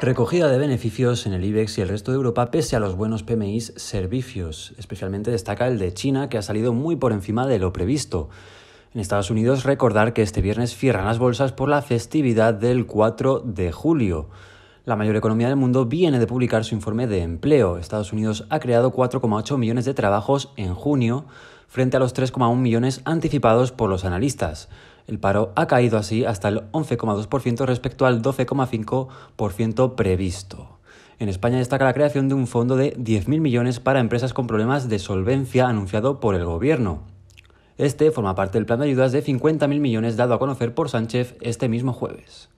Recogida de beneficios en el IBEX y el resto de Europa pese a los buenos PMI servicios. Especialmente destaca el de China que ha salido muy por encima de lo previsto. En Estados Unidos recordar que este viernes cierran las bolsas por la festividad del 4 de julio. La mayor economía del mundo viene de publicar su informe de empleo. Estados Unidos ha creado 4,8 millones de trabajos en junio frente a los 3,1 millones anticipados por los analistas. El paro ha caído así hasta el 11,2% respecto al 12,5% previsto. En España destaca la creación de un fondo de 10.000 millones para empresas con problemas de solvencia anunciado por el Gobierno. Este forma parte del plan de ayudas de 50.000 millones dado a conocer por Sánchez este mismo jueves.